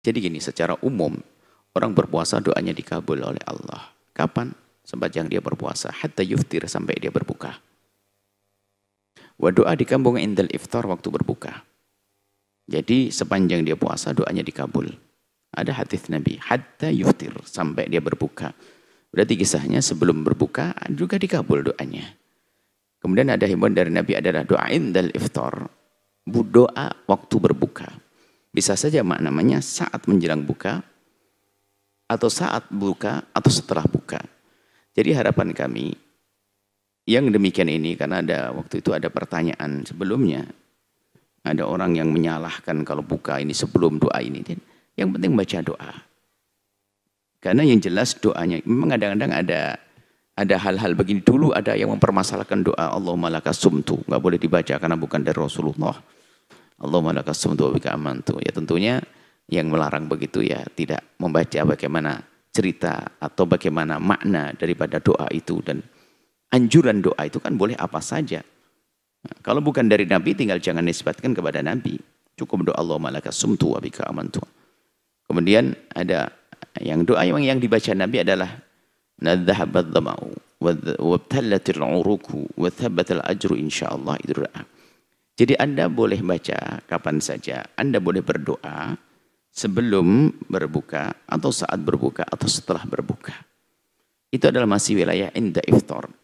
Jadi gini, secara umum orang berpuasa doanya dikabul oleh Allah. Kapan? Sepanjang dia berpuasa, hatta yuftir sampai dia berbuka. Wa doa di kampung indal iftar waktu berbuka. Jadi sepanjang dia puasa doanya dikabul. Ada hadis Nabi, hatta yuftir sampai dia berbuka. Berarti kisahnya sebelum berbuka juga dikabul doanya. Kemudian ada himbauan dari Nabi adalah doa indal iftar. Doa waktu berbuka. Bisa saja maknanya saat menjelang buka, atau saat buka, atau setelah buka. Jadi harapan kami, yang demikian ini karena ada waktu itu ada pertanyaan sebelumnya. Ada orang yang menyalahkan kalau buka ini sebelum doa ini. Yang penting baca doa. Karena yang jelas doanya, memang kadang-kadang ada ada hal-hal begini dulu ada yang mempermasalahkan doa Allahumma laka sumtu nggak boleh dibaca karena bukan dari Rasulullah Allahumma sumtu wa amantu. Ya tentunya yang melarang begitu ya tidak membaca bagaimana cerita atau bagaimana makna daripada doa itu dan anjuran doa itu kan boleh apa saja. Nah, kalau bukan dari Nabi tinggal jangan nisbatkan kepada Nabi. Cukup doa Allahumma sumtu wa bika amantu. Kemudian ada yang doa yang, yang dibaca Nabi adalah nadhahabad dhama'u wabtallatil uruku wa ajru insyaallah itu doa. Jadi Anda boleh baca kapan saja, Anda boleh berdoa sebelum berbuka atau saat berbuka atau setelah berbuka. Itu adalah masih wilayah inda iftar.